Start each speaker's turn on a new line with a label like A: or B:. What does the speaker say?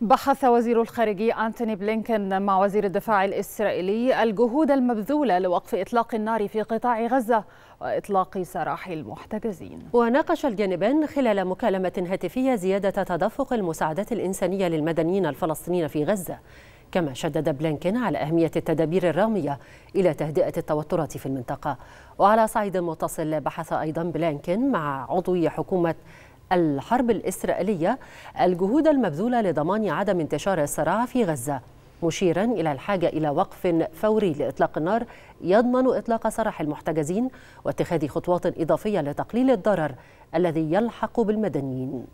A: بحث وزير الخارجية أنتوني بلينكن مع وزير الدفاع الإسرائيلي
B: الجهود المبذولة لوقف إطلاق النار في قطاع غزة وإطلاق سراح المحتجزين وناقش الجانبان خلال مكالمة هاتفية زيادة تدفق المساعدات الإنسانية للمدنيين الفلسطينيين في غزة كما شدد بلينكن على أهمية التدابير الرامية إلى تهدئة التوترات في المنطقة وعلى صعيد متصل بحث أيضا بلينكن مع عضو حكومة الحرب الإسرائيلية الجهود المبذولة لضمان عدم انتشار الصراع في غزة مشيرا إلى الحاجة إلى وقف فوري لإطلاق النار يضمن إطلاق سراح المحتجزين واتخاذ خطوات إضافية لتقليل الضرر الذي يلحق بالمدنيين